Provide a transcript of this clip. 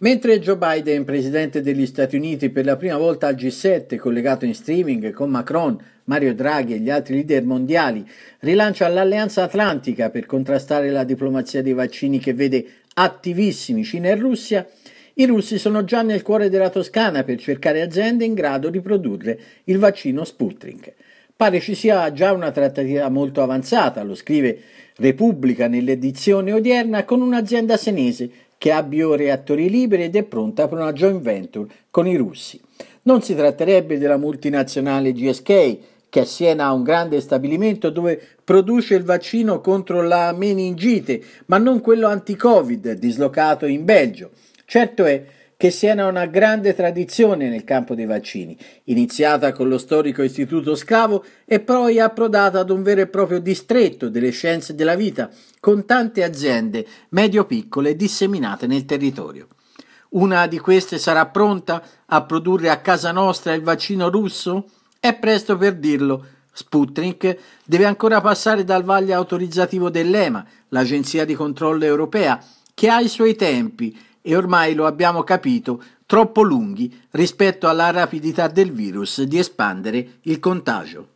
Mentre Joe Biden, presidente degli Stati Uniti per la prima volta al G7, collegato in streaming con Macron, Mario Draghi e gli altri leader mondiali, rilancia l'Alleanza Atlantica per contrastare la diplomazia dei vaccini che vede attivissimi Cina e Russia, i russi sono già nel cuore della Toscana per cercare aziende in grado di produrre il vaccino Sputnik. Pare ci sia già una trattativa molto avanzata, lo scrive Repubblica nell'edizione odierna con un'azienda senese che ha bioreattori liberi ed è pronta per una joint venture con i russi. Non si tratterebbe della multinazionale GSK, che a Siena ha un grande stabilimento dove produce il vaccino contro la meningite, ma non quello anti-Covid, dislocato in Belgio. Certo è che Siena ha una grande tradizione nel campo dei vaccini, iniziata con lo storico Istituto Scavo e poi approdata ad un vero e proprio distretto delle scienze della vita, con tante aziende medio-piccole disseminate nel territorio. Una di queste sarà pronta a produrre a casa nostra il vaccino russo? È presto per dirlo, Sputnik deve ancora passare dal vaglio autorizzativo dell'EMA, l'Agenzia di controllo europea, che ha i suoi tempi e ormai lo abbiamo capito, troppo lunghi rispetto alla rapidità del virus di espandere il contagio.